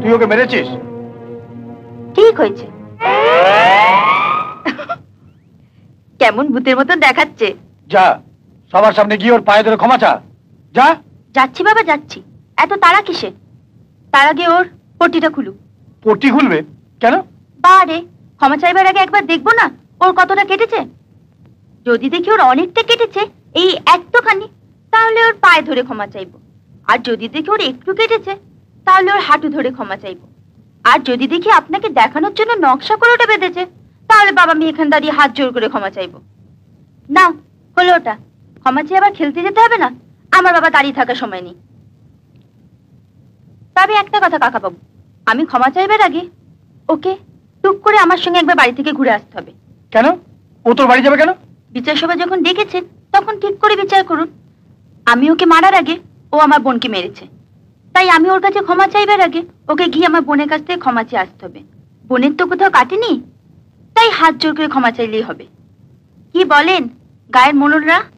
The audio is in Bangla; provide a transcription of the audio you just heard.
তুই ওকে মেরেছিস ঠিক হয়েছে কেমন ভূতের মতন দেখাচ্ছে যা সবার সামনে গিয়ে ওর পায়ে ধরে ক্ষমা চা যা যাচ্ছি বাবা যাচ্ছি এত তারা কিসে তার আগে ওর পটিটা খুলু পটি খুলবে কেন বারে ক্ষমা চাইবার আগে একবার দেখবো না ওর কতটা কেটেছে যদি দেখি ওর অনেকটা কেটেছে এই এক পায়ে ধরে ক্ষমা চাইব আর যদি দেখি ওর একটু কেটেছে তাহলে ওর হাঁটু ধরে ক্ষমা চাইব আর যদি দেখি আপনাকে দেখানোর জন্য নকশা করে ওটা বেঁধেছে তাহলে বাবা আমি এখানে দাঁড়িয়ে হাত জোর করে ক্ষমা চাইব না হলো ওটা ক্ষমা চেয়ে আবার খেলতে যেতে হবে না আমার বাবা দাঁড়িয়ে থাকার সময় নেই তবে একটা কথা কাকাবাবু আমি ক্ষমা চাইবার আগে ওকে টুক করে আমার সঙ্গে একবার বাড়ি থেকে ঘুরে আসতে হবে কেন ও তোর বাড়ি যাবে কেন বিচার সভা যখন ডেকেছেন তখন ঠিক করে বিচার করুন আমি ওকে মারার আগে ও আমার বোনকে মেরেছে তাই আমি ওর কাছে ক্ষমা চাইবার আগে ওকে গিয়ে আমার বোনের কাছ থেকে ক্ষমা চেয়ে আসতে হবে বোনের তো কোথাও কাটেনি তাই হাত জোর করে ক্ষমা চাইলেই হবে কি বলেন গায়ের মনুররা